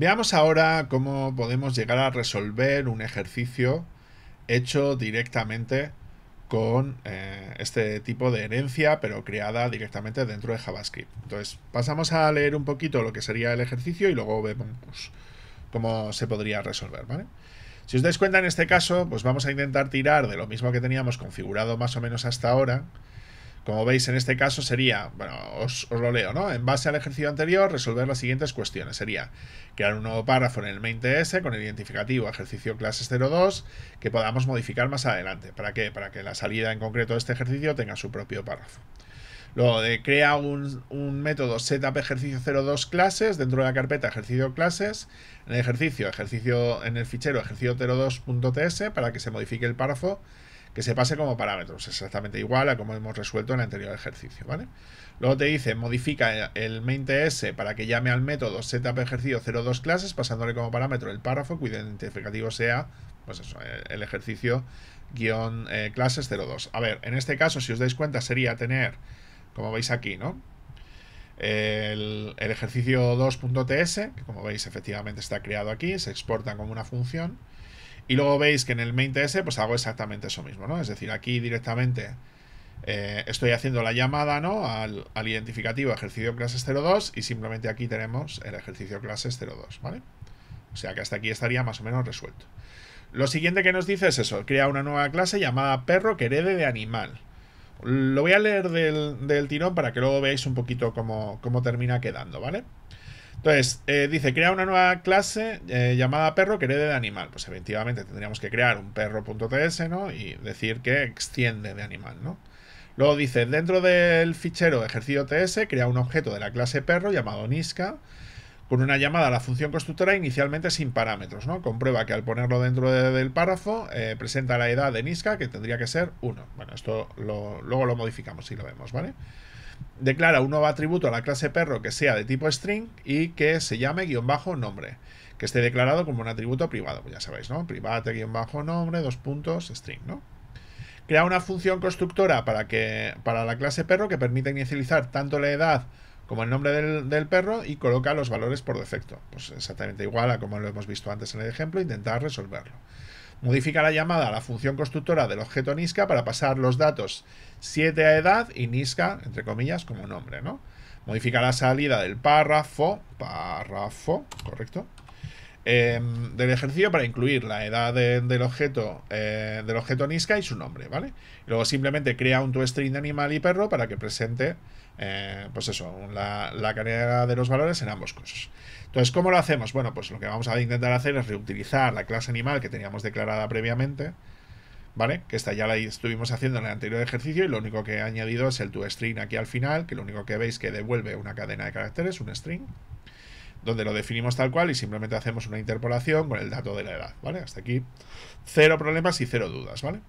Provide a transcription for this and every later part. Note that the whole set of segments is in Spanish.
Veamos ahora cómo podemos llegar a resolver un ejercicio hecho directamente con eh, este tipo de herencia, pero creada directamente dentro de JavaScript. Entonces, pasamos a leer un poquito lo que sería el ejercicio y luego vemos cómo se podría resolver, Si os dais cuenta, en este caso, pues vamos a intentar tirar de lo mismo que teníamos configurado más o menos hasta ahora, como veis, en este caso sería, bueno, os, lo leo, ¿no? En base al ejercicio anterior, resolver las siguientes cuestiones. Sería crear un nuevo párrafo en el main con el identificativo ejercicio clases 02 que podamos modificar más adelante. ¿Para qué? Para que la salida en concreto de este ejercicio tenga su propio párrafo. Luego, de, eh, crea un, un, método setup ejercicio 02 clases dentro de la carpeta ejercicio clases, en el ejercicio, ejercicio en el fichero ejercicio 02.ts para que se modifique el párrafo que se pase como parámetros, exactamente igual a como hemos resuelto en el anterior ejercicio, ¿vale? Luego te dice, modifica el main.ts para que llame al método setup ejercicio 02 clases, pasándole como parámetro el párrafo cuyo identificativo sea, pues eso, el ejercicio guión eh, clases 02. A ver, en este caso, si os dais cuenta, sería tener, como veis aquí, ¿no? El, el ejercicio 2.ts, que como veis efectivamente está creado aquí, se exporta como una función. Y luego veis que en el main TS pues hago exactamente eso mismo, ¿no? Es decir, aquí directamente eh, estoy haciendo la llamada, Al, identificativo ejercicio clases 02 y simplemente aquí tenemos el ejercicio clases 02, ¿vale? O sea que hasta aquí estaría más o menos resuelto. Lo siguiente que nos dice es eso, crea una nueva clase llamada perro que herede de animal. Lo voy a leer del, tirón para que luego veáis un poquito cómo, cómo termina quedando, ¿vale? vale entonces, eh, dice, crea una nueva clase eh, llamada perro que herede de animal. Pues efectivamente tendríamos que crear un perro.ts, ¿no? Y decir que extiende de animal, ¿no? Luego dice, dentro del fichero ejercicio TS, crea un objeto de la clase perro llamado Niska, con una llamada a la función constructora inicialmente sin parámetros, ¿no? Comprueba que al ponerlo dentro del párrafo eh, presenta la edad de Niska, que tendría que ser 1. Bueno, esto luego lo modificamos y lo vemos, ¿vale? vale declara un nuevo atributo a la clase perro que sea de tipo string y que se llame guión bajo nombre, que esté declarado como un atributo privado, pues ya sabéis, ¿no? Private guión bajo nombre, dos puntos, string, ¿no? Crea una función constructora para, que, para la clase perro que permita inicializar tanto la edad como el nombre del, del, perro y coloca los valores por defecto. Pues exactamente igual a como lo hemos visto antes en el ejemplo, intentar resolverlo. Modifica la llamada a la función constructora del objeto Niska para pasar los datos 7 a edad y Niska, entre comillas, como nombre, ¿no? Modifica la salida del párrafo, párrafo, correcto, Em, del ejercicio para incluir la edad del objeto eh, del objeto Niska y su nombre, ¿vale? luego simplemente crea un toString de animal y perro para que presente, eh, pues eso, la, la, de los valores en ambos casos. Entonces, ¿cómo lo hacemos? Bueno, pues lo que vamos a intentar hacer es reutilizar la clase animal que teníamos declarada previamente, ¿vale? Que esta ya la estuvimos haciendo en el anterior ejercicio y lo único que he añadido es el toString aquí al final, que lo único que veis que devuelve una cadena de caracteres, un string donde lo definimos tal cual y simplemente hacemos una interpolación con el dato de la edad, ¿vale? Hasta aquí cero problemas y cero dudas, ¿vale?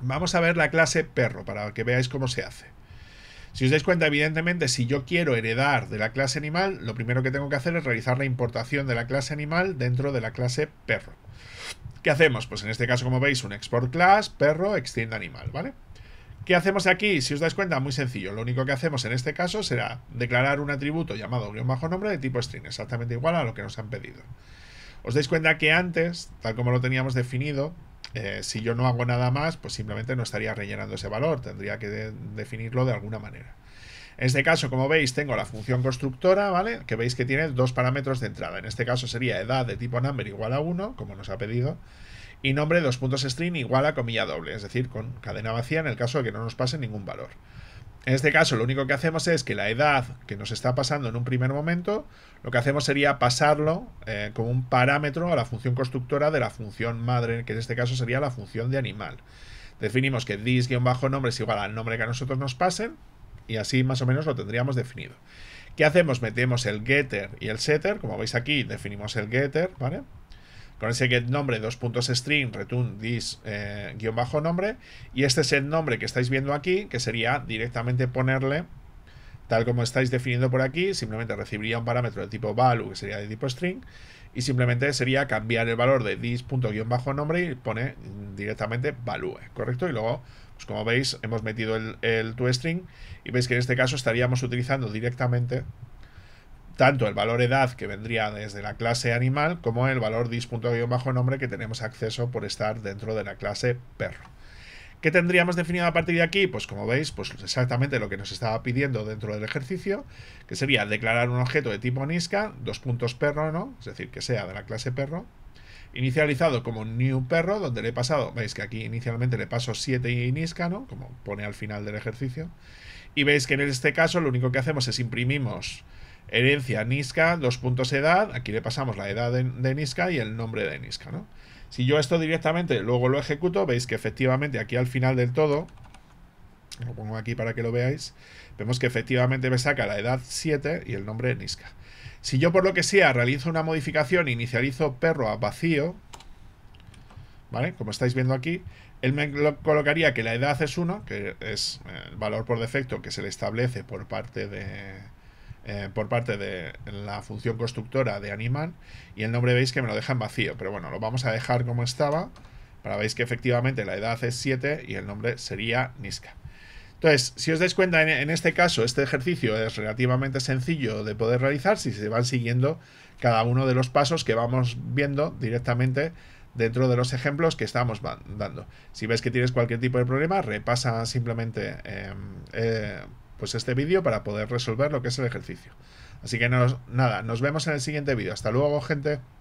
Vamos a ver la clase perro para que veáis cómo se hace. Si os dais cuenta, evidentemente, si yo quiero heredar de la clase animal, lo primero que tengo que hacer es realizar la importación de la clase animal dentro de la clase perro. ¿Qué hacemos? Pues en este caso, como veis, un export class, perro, extienda animal, ¿vale? ¿Qué hacemos aquí? Si os dais cuenta, muy sencillo. Lo único que hacemos en este caso será declarar un atributo llamado guión bajo nombre de tipo string, exactamente igual a lo que nos han pedido. Os dais cuenta que antes, tal como lo teníamos definido, eh, si yo no hago nada más, pues simplemente no estaría rellenando ese valor, tendría que definirlo de alguna manera. En este caso, como veis, tengo la función constructora, ¿vale? Que veis que tiene dos parámetros de entrada. En este caso sería edad de tipo number igual a 1, como nos ha pedido, y nombre dos puntos string igual a comilla doble, es decir, con cadena vacía en el caso de que no nos pase ningún valor. En este caso, lo único que hacemos es que la edad que nos está pasando en un primer momento, lo que hacemos sería pasarlo eh, como un parámetro a la función constructora de la función madre, que en este caso sería la función de animal. Definimos que bajo nombre es igual al nombre que a nosotros nos pasen, y así más o menos lo tendríamos definido. ¿Qué hacemos? Metemos el getter y el setter, como veis aquí, definimos el getter, ¿vale? con ese get nombre, dos puntos string, return this eh, bajo nombre, y este es el nombre que estáis viendo aquí, que sería directamente ponerle, tal como estáis definiendo por aquí, simplemente recibiría un parámetro de tipo value, que sería de tipo string, y simplemente sería cambiar el valor de this punto bajo nombre y pone directamente value, ¿correcto? Y luego pues como veis, hemos metido el, el toString y veis que en este caso estaríamos utilizando directamente tanto el valor edad que vendría desde la clase animal como el valor bajo nombre que tenemos acceso por estar dentro de la clase perro. ¿Qué tendríamos definido a partir de aquí? Pues como veis, pues exactamente lo que nos estaba pidiendo dentro del ejercicio, que sería declarar un objeto de tipo nisca... dos puntos perro, ¿no? Es decir, que sea de la clase perro, inicializado como new perro, donde le he pasado, veis que aquí inicialmente le paso 7 y nisca... ¿no? Como pone al final del ejercicio. Y veis que en este caso lo único que hacemos es imprimimos herencia Niska, dos puntos edad, aquí le pasamos la edad de, Niska y el nombre de Niska, Si yo esto directamente luego lo ejecuto, veis que efectivamente aquí al final del todo, lo pongo aquí para que lo veáis, vemos que efectivamente me saca la edad 7 y el nombre de Niska. Si yo por lo que sea realizo una modificación e inicializo perro a vacío, ¿vale? Como estáis viendo aquí, él me colocaría que la edad es 1, que es el eh, valor por defecto que se le establece por parte de eh, por parte de la función constructora de Animan y el nombre veis que me lo deja en vacío, pero bueno, lo vamos a dejar como estaba para veis que efectivamente la edad es 7 y el nombre sería Niska. Entonces, si os dais cuenta, en, este caso, este ejercicio es relativamente sencillo de poder realizar si se van siguiendo cada uno de los pasos que vamos viendo directamente dentro de los ejemplos que estamos dando. Si ves que tienes cualquier tipo de problema, repasa simplemente em, eh, pues este vídeo para poder resolver lo que es el ejercicio. Así que nada, nos vemos en el siguiente vídeo. Hasta luego, gente.